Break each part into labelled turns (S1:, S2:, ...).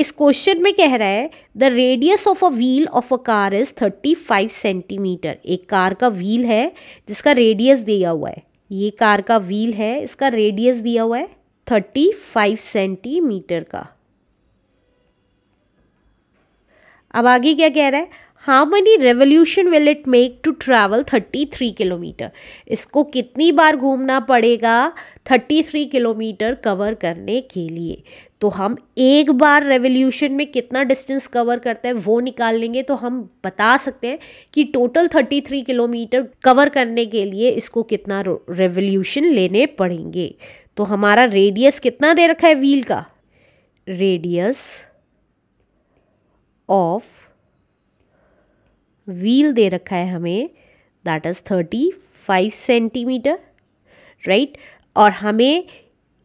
S1: इस क्वेश्चन में कह रहा है the radius of a wheel of a car is 35 centimetre एक कार का व्हील है जिसका रेडियस दिया हुआ है ये कार का व्हील है इसका रेडियस दिया हुआ है 35 सेंटीमीटर का अब आगे क्या कह रहा है how many revolution will it make to travel thirty three kilometre इसको कितनी बार घूमना पड़ेगा थर्टी थ्री किलोमीटर कवर करने के लिए तो हम एक बार रेवोल्यूशन में कितना डिस्टेंस कवर करते हैं वो निकाल लेंगे तो हम बता सकते हैं कि total thirty three kilometre cover करने के लिए इसको कितना रेवोल्यूशन लेने पड़ेंगे तो हमारा रेडियस कितना दे रखा है व्हील का रेडियस ऑफ व्हील दे रखा है हमें that is thirty five centimetre right और हमें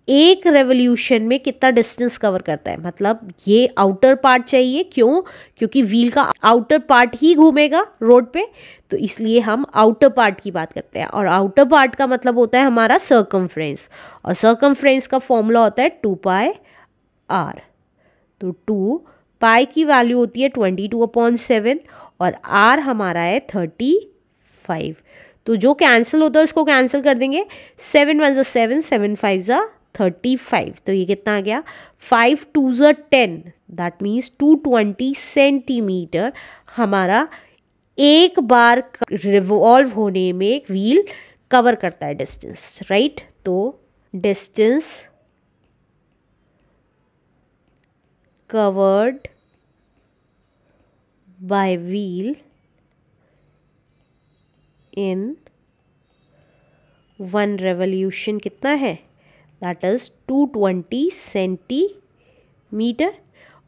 S1: एक रेवोल्यूशन में कितना डिस्टेंस कवर करता है मतलब ये आउटर पार्ट चाहिए क्यों क्योंकि व्हील का आउटर पार्ट ही घूमेगा रोड पे तो इसलिए हम आउटर पार्ट की बात करते हैं और आउटर पार्ट का मतलब होता है हमारा सर्कम्फ्रेंस और सर्कम्फ्रेंस का फॉर्मूला होता है टू पाए आर तो टू पाई की वैल्यू होती है ट्वेंटी टू अपॉन सेवन और आर हमारा है थर्टी फाइव तो जो कैंसिल होता है उसको कैंसिल कर देंगे सेवन वन ज़ा सेवन सेवन फाइव ज़ा थर्टी फाइव तो ये कितना आ गया फाइव टू ज़ा ten that means two twenty centimetre हमारा एक बार रिवॉल्व होने में व्हील कवर करता है डिस्टेंस राइट तो distance covered by wheel in one revolution कितना है that is two twenty centimetre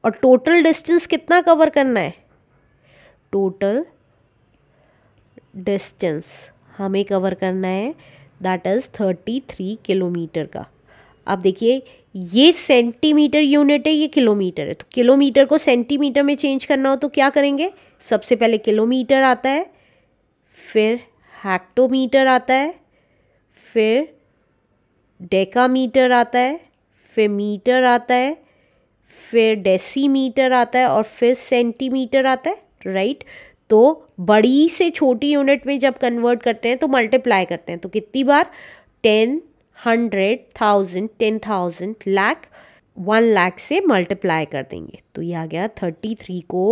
S1: और टोटल डिस्टेंस कितना कवर करना है टोटल डिस्टेंस हमें कवर करना है that is thirty three kilometre का आप देखिए ये सेंटीमीटर यूनिट है ये किलोमीटर है तो किलोमीटर को सेंटीमीटर में चेंज करना हो तो क्या करेंगे सबसे पहले किलोमीटर आता है फिर हेक्टोमीटर आता है फिर डेकामीटर आता है फिर मीटर आता है फिर डेसीमीटर आता है और फिर सेंटीमीटर आता है राइट तो बड़ी से छोटी यूनिट में जब कन्वर्ट करते हैं तो मल्टीप्लाई करते हैं तो कितनी बार ten hundred thousand ten thousand lakh one lakh से मल्टीप्लाई कर देंगे तो ये आ गया थर्टी थ्री को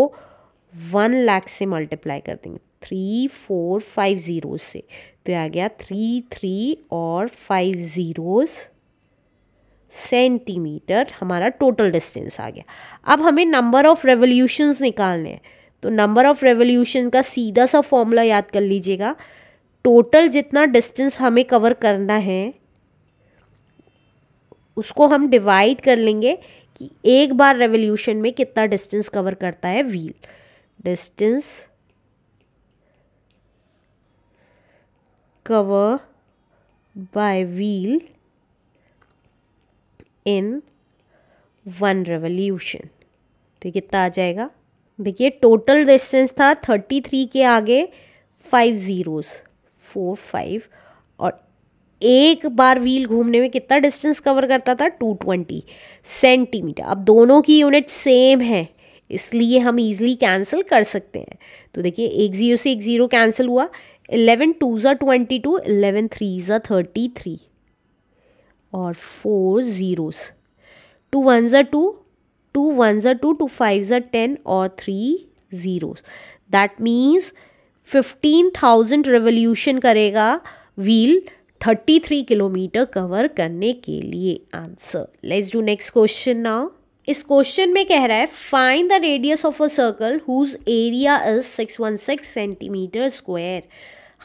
S1: वन लैख से मल्टीप्लाई कर देंगे थ्री फोर फाइव ज़ीरो से तो ये आ गया थ्री थ्री और फाइव ज़ीरोज़ सेंटीमीटर हमारा टोटल डिस्टेंस आ गया अब हमें नंबर ऑफ़ रेवोल्यूशंस निकालने हैं तो नंबर ऑफ़ रेवोल्यूशन का सीधा सा फॉर्मूला याद कर लीजिएगा टोटल जितना डिस्टेंस हमें कवर करना है उसको हम डिवाइड कर लेंगे कि एक बार रेवोल्यूशन में कितना डिस्टेंस कवर करता है wheel distance cover by wheel in one revolution तो कितना आ जाएगा देखिए टोटल डिस्टेंस था थर्टी थ्री के आगे फाइव ज़ीरोज़ फोर फाइव और एक बार व्हील घूमने में कितना डिस्टेंस कवर करता था 220 सेंटीमीटर अब दोनों की यूनिट सेम है इसलिए हम इजीली कैंसिल कर सकते हैं तो देखिए एक ज़ीरो से एक ज़ीरो कैंसिल हुआ इलेवन टू ज़ा ट्वेंटी टू इलेवन थ्री ज़ा थर्टी थ्री और फोर ज़ीरोस टू वन ज़ा टू टू वन ज़ा टू टू फाइव ज़ा टेन और three zeros that means fifteen thousand revolution करेगा व्हील 33 किलोमीटर कवर करने के लिए answer let's do next question now इस क्वेश्चन में कह रहा है find the radius of a circle whose area is 616 centimetre square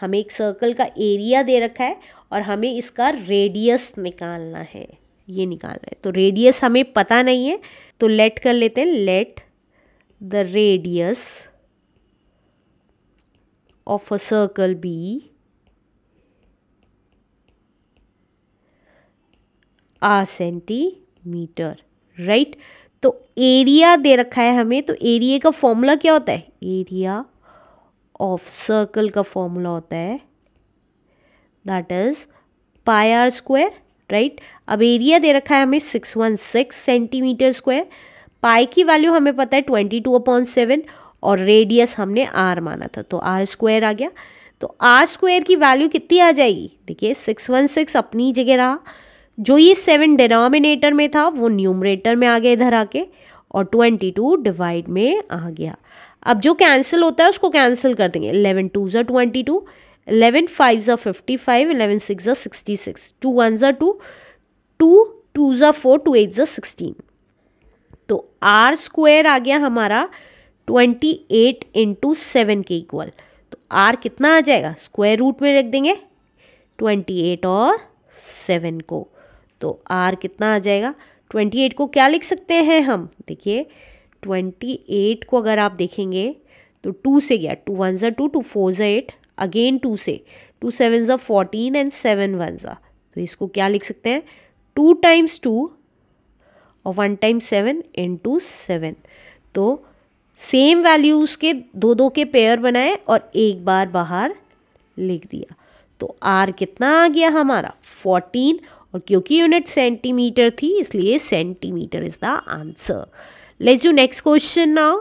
S1: हमें एक सर्कल का एरिया दे रखा है और हमें इसका रेडियस निकालना है ये निकालना है तो रेडियस हमें पता नहीं है तो लेट कर लेते हैं let the radius of a circle be R centimetre right तो एरिया दे रखा है हमें तो एरिया का फॉर्मूला क्या होता है एरिया ऑफ सर्कल का फॉर्मूला होता है that is pi R square right अब एरिया दे रखा है हमें six one six centimetre square pi की वैल्यू हमें पता है ट्वेंटी टू अपॉइंट सेवन और रेडियस हमने आर माना था तो आर स्क्वायर आ गया तो आर स्क्वायर की वैल्यू कितनी आ जाएगी देखिए सिक्स वन सिक्स अपनी जगह रहा जो ये सेवन डिनोमिनेटर में था वो न्यूमरेटर में आ गया इधर आके और ट्वेंटी टू डिवाइड में आ गया अब जो कैंसिल होता है उसको कैंसिल कर देंगे इलेवन टू ज़ा ट्वेंटी टू इलेवन फाइव ज़ा फिफ्टी फाइव इलेवन सिक्स ज़ा सिक्सटी सिक्स टू वन ज़ा टू टू टू ज़ा फोर टू एट ज़ा सिक्सटीन तो आर स्क्वायर आ गया हमारा ट्वेंटी एट इंटू सेवन के इक्वल तो आर कितना आ जाएगा स्क्वायर रूट में रख देंगे ट्वेंटी एट और सेवन को तो आर कितना आ जाएगा ट्वेंटी एट को क्या लिख सकते हैं हम देखिए ट्वेंटी एट को अगर आप देखेंगे तो टू से गया टू वन ज़ा टू टू फोर ज़ा एट अगेन टू से टू सेवन ज़ा फोर्टीन एंड सेवन वन ज़ा तो इसको क्या लिख सकते हैं टू टाइम्स टू और one time seven two seven तो सेम वैल्यूज़ के दो दो के पेयर बनाए और एक बार बाहर लिख दिया तो आर कितना आ गया हमारा फोर्टीन और क्योंकि यूनिट सेंटीमीटर थी इसलिए centimetre is the answer let's जो नेक्स्ट क्वेश्चन नाउ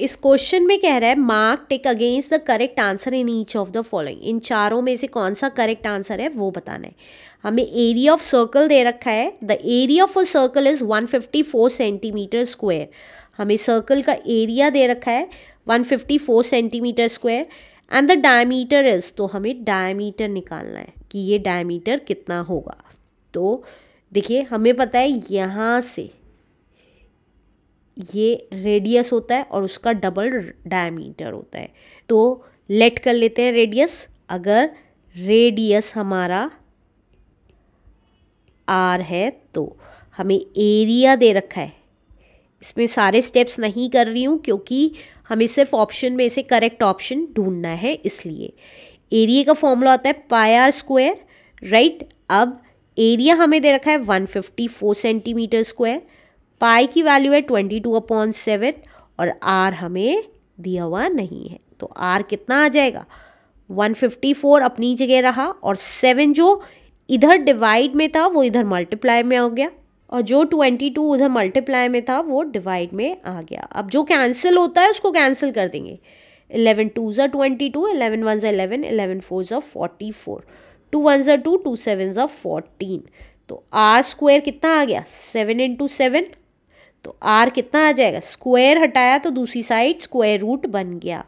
S1: इस क्वेश्चन में कह रहा है mark tick against the correct answer in each of the following इन चारों में से कौन सा करेक्ट आंसर है वो बताना है हमें एरिया ऑफ सर्कल दे रखा है the area of a circle is 154 centimetre square हमें सर्कल का एरिया दे रखा है 154 centimetre square and the diameter is तो हमें डायमीटर निकालना है कि ये डायमीटर कितना होगा तो देखिए हमें पता है यहाँ से ये रेडियस होता है और उसका डबल डायमीटर होता है तो लेट कर लेते हैं रेडियस अगर रेडियस हमारा आर है तो हमें एरिया दे रखा है इसमें सारे स्टेप्स नहीं कर रही हूँ क्योंकि हमें सिर्फ ऑप्शन में से करेक्ट ऑप्शन ढूंढना है इसलिए एरिया का फॉर्मूला होता है पाई आर स्क्वायर राइट अब एरिया हमें दे रखा है 154 सेंटीमीटर स्क्वायर पाई की वैल्यू है 22 टू अपॉन सेवन और आर हमें दिया हुआ नहीं है तो आर कितना आ जाएगा 154 अपनी जगह रहा और सेवन जो इधर डिवाइड में था वो इधर मल्टीप्लाई में हो गया और जो 22 उधर मल्टीप्लाई में था वो डिवाइड में आ गया अब जो कैंसिल होता है उसको कैंसिल कर देंगे इलेवन टू ज़ा ट्वेंटी टू इलेवन वन ज़ा इलेवन इलेवन फोर ज़ा फोर्टी फोर टू वन ज़ा टू टू सेवन ज़ा फोर्टीन तो आर स्क्वायर कितना आ गया सेवन इंटू सेवन तो आर कितना आ जाएगा स्क्वायर हटाया तो दूसरी साइड स्क्वायर रूट बन गया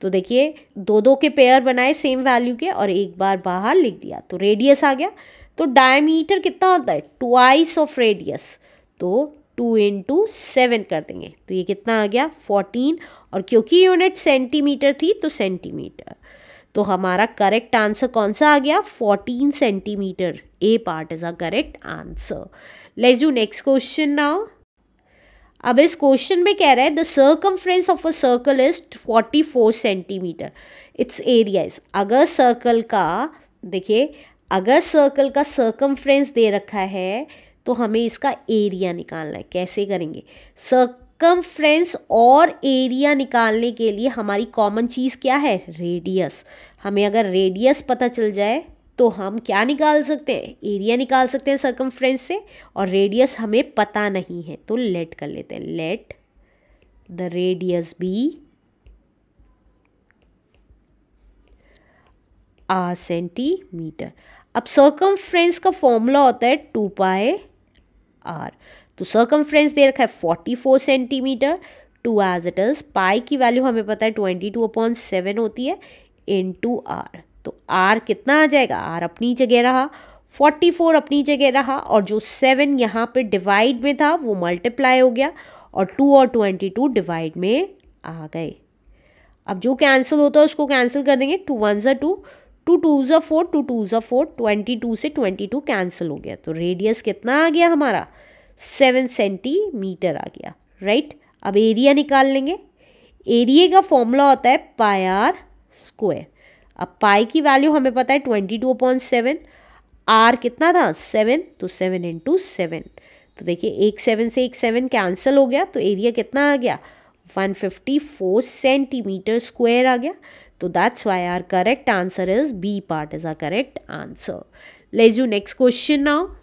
S1: तो देखिए दो दो के पेयर बनाए सेम वैल्यू के और एक बार बाहर लिख दिया तो रेडियस आ गया तो डायमीटर कितना होता है ट्वाइस ऑफ रेडियस तो टू इंटू सेवन कर देंगे तो ये कितना आ गया फोर्टीन और क्योंकि यूनिट सेंटीमीटर थी तो सेंटीमीटर तो हमारा करेक्ट आंसर कौन सा आ गया 14 centimetre A part is a correct answer let's you next question now अब इस क्वेश्चन में कह रहा है the circumference of a circle is 44 centimetre it's area is अगर सर्कल का देखिए अगर सर्कल का सर्कम्फ्रेंस दे रखा है तो हमें इसका एरिया निकालना है कैसे करेंगे सर्क फ्रेंस और एरिया निकालने के लिए हमारी कॉमन चीज़ क्या है रेडियस हमें अगर रेडियस पता चल जाए तो हम क्या निकाल सकते हैं एरिया निकाल सकते हैं फ्रेंस से और रेडियस हमें पता नहीं है तो लेट कर लेते हैं let the radius be R centimetre अब सरकम का फॉर्मूला होता है टू पाए आर तो सर्कम दे रखा है forty four centimetre to as it is pi की वैल्यू हमें पता है ट्वेंटी टू अपॉन सेवन होती है इन टू आर तो आर कितना आ जाएगा आर अपनी जगह रहा फोर्टी फोर अपनी जगह रहा और जो सेवन यहाँ पे डिवाइड में था वो मल्टीप्लाई हो गया और टू और ट्वेंटी टू डिवाइड में आ गए अब जो कैंसिल होता है उसको कैंसिल कर देंगे टू वन ज़ा टू टू टू ज़ा फोर टू टू ज़ा फोर ट्वेंटी टू से ट्वेंटी टू कैंसिल हो गया तो रेडियस कितना आ गया हमारा सेवन सेंटीमीटर आ गया राइट अब एरिया निकाल लेंगे एरिए का फॉर्मूला होता है पाई आर स्क्वायर अब पाई की वैल्यू हमें पता है twenty two upon seven R कितना था सेवन तो सेवन इंटू सेवन तो देखिए एक सेवन से एक सेवन कैंसिल हो गया तो एरिया कितना आ गया one fifty four centimetre square आ गया तो that's why our correct answer is B part is our correct answer let's you next question now